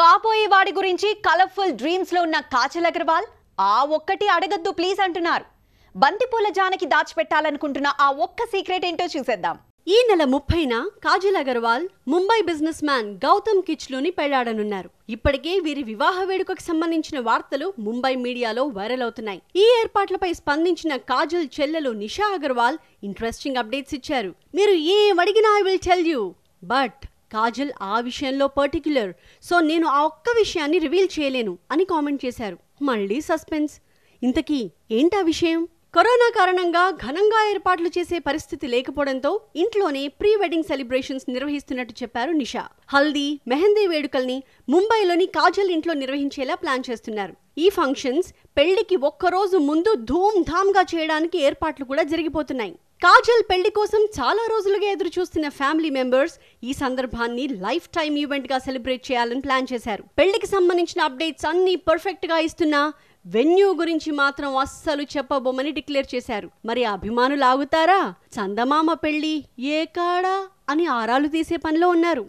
కాబోయే వాడి గురించి కలర్ఫుల్ డ్రీమ్స్ లో ఉన్న కాజల్ అగర్వాల్ ఆ ఒక్కటి అడగద్దు ప్లీజ్ అంటున్నారు బంతిపూల జానకి దాచిపెట్టాలనుకుంటున్న ఆ ఒక్క సీక్రెట్ ఏంటో చూసేద్దాం ఈ నెల ముప్పైన కాజల్ అగర్వాల్ ముంబై బిజినెస్ మ్యాన్ గౌతమ్ కిచ్లోని పెళ్లాడనున్నారు ఇప్పటికే వీరి వివాహ వేడుకకు సంబంధించిన వార్తలు ముంబై మీడియాలో వైరల్ అవుతున్నాయి ఈ ఏర్పాట్లపై స్పందించిన కాజల్ చెల్లెలు నిషా అగర్వాల్ ఇంట్రెస్టింగ్ అప్డేట్స్ ఇచ్చారు మీరు ఏం అడిగినా I will tell you but Kajal ఆ విషయంలో పర్టిక్యులర్ సో నేను ఆ ఒక్క విషయాన్ని రివీల్ చేయలేను అని కామెంట్ చేశారు మళ్ళీ సస్పెన్స్ ఇంతకీ ఏంటా విషయం కరోనా కారణంగా ఘనంగా ఏర్పాట్లు చేసే పరిస్థితి లేకపోవడంతో ఇంట్లోనే ప్రీ వెడ్డింగ్ సెలబ్రేషన్స్ నిర్వహిస్తున్నట్టు చెప్పారు నిషా హల్దీ మెహందీ వేడుకల్ని ముంబైలోని కాజల్ ఇంట్లో నిర్వహించేలా ప్లాన్ చేస్తున్నారు ఈ ఫంక్షన్స్ పెళ్లికి ఒక్కరోజు ముందు ధూమ్ ధామ్గా చేయడానికి ఏర్పాట్లు కూడా జరిగిపోతున్నాయి కాజల్ పెళ్లి కోసం చాలా రోజులుగా ఎదురు చూస్తున్న ఫ్యామిలీ మెంబర్స్ ఈ సందర్భాన్ని లైఫ్ టైం ఈవెంట్ గా సెలబ్రేట్ చేయాలని ప్లాన్ చేశారు పెళ్లికి సంబంధించిన అప్డేట్స్ అన్ని పర్ఫెక్ట్ గా ఇస్తున్న వెన్యూ గురించి మాత్రం అస్సలు చెప్పబోమని డిక్లేర్ చేశారు మరి అభిమానులు ఆగుతారా చందమామ పెళ్లి ఏ కాడా అని ఆరాలు తీసే పనిలో ఉన్నారు